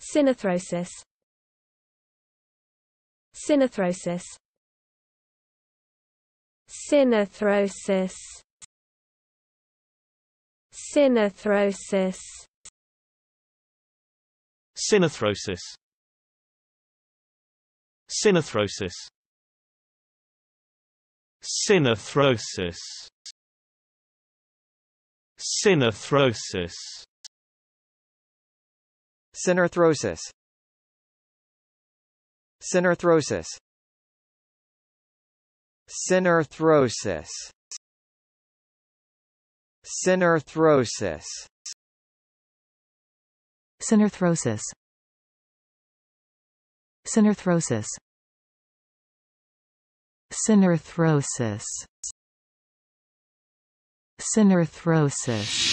Synarthrosis Synarthrosis Synarthrosis Synarthrosis Synarthrosis Synarthrosis Synarthrosis Synarthrosis Synarthrosis Synarthrosis Synarthrosis Synarthrosis Synarthrosis Synarthrosis Synarthrosis Synarthrosis